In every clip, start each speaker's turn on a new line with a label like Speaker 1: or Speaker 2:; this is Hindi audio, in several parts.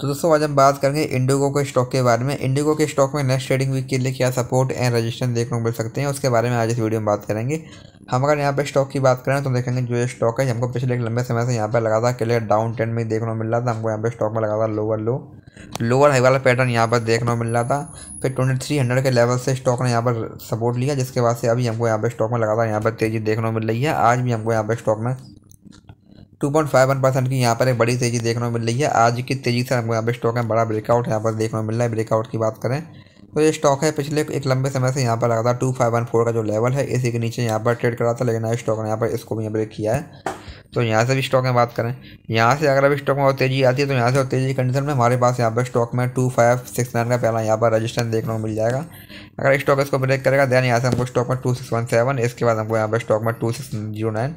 Speaker 1: तो दोस्तों आज हम बात करेंगे इंडिगो के स्टॉक के बारे में इंडिगो के स्टॉक में नेक्स्ट ट्रेडिंग वीक के लिए क्या सपोर्ट एंड रजिस्ट्रेशन देखने को मिल सकते हैं उसके बारे में आज इस वीडियो में बात करेंगे हम अगर यहाँ पे स्टॉक की बात करें तो देखेंगे जो ये स्टॉक है हमको पिछले एक लंबे समय से यहाँ पर लगातार क्लियर डाउन ट्रेंड में देखने को मिल रहा था हमको यहाँ पे स्टॉक में लगातार लोअर लो लोअर हाई वाला पैटर्न यहाँ पर देखने को मिल रहा था फिर ट्वेंटी थ्री हंड्रेड के लेवल से स्टॉक ने यहाँ पर सपोर्ट लिया जिसके बाद से अभी हमको यहाँ पर स्टॉक में लगातार यहाँ पर तेज़ी देखने को मिल रही है आज भी हमको यहाँ पर स्टॉक में two point five one percent की यहाँ पर एक बड़ी तेजी देखने को मिल रही है आज की तेजी से हमको यहाँ पर स्टॉक में बड़ा ब्रेकआउट यहाँ पर देखने को मिल रहा है ब्रेकआउट की बात करें तो ये स्टॉक है पिछले एक लंबे समय से यहाँ पर लगा था टू फाइव वन फोर का जो लेवल है इसी के नीचे यहाँ पर ट्रेड करा था लेकिन आज स्टॉक ने यहाँ पर इसको भी यहाँ ब्रेक किया है तो यहाँ से भी स्टॉक में बात करें यहाँ से अगर अभी स्टॉक में और तेज़ी आती है तो यहाँ से और तेज़ी कंडीशन में हमारे पास यहाँ पर स्टॉक में टू फाइव सिक्स नाइन का पहला यहाँ पर रजिस्टेंस देखने को मिल जाएगा अगर स्टॉक इसको ब्रेक करेगा देन यहाँ से हमको स्टॉक में टू सिक्स वन सेवन इसके बाद हमको यहाँ पर स्टॉक में टू सिक्स जीरो नाइन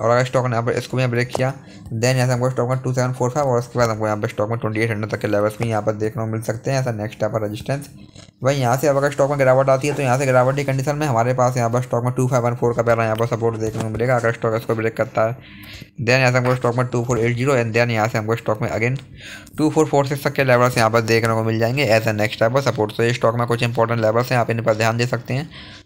Speaker 1: और अगर स्टॉक ने यहाँ पर इसको भी ब्रेक किया देन यहाँ से हमको स्टॉक में टू सेवन फोर फाइव और उसके बाद हमको यहाँ पर स्टॉक में ट्वेंटी एट हंड्रेड तक के लेवल्स में यहाँ पर देखने को मिल सकते हैं ऐसा नेक्स्ट यहाँ पर रजिस्टेंस वही यहाँ से अब अगर स्टॉक में गिरावट आती है तो यहाँ से गिरावट की कंडीशन में हमारे पास यहाँ पर स्टॉक में टू फाइव वन फोर का पहला यहाँ पर सपोर्ट देखने को मिलेगा अगर स्टॉक इसको ब्रेक करता है देन यहाँ से हमको स्टॉक में two four eight zero and then यहाँ से हमको स्टॉक में again two four four six तक के लेवल्स यहाँ पर देखने को मिल जाएंगे एज ए नेक्स्ट टाइप पर सपोर्ट तो ये स्टॉक में कुछ इंपॉर्टेंट लेवल्स हैं आप इन पर ध्यान दे सकते हैं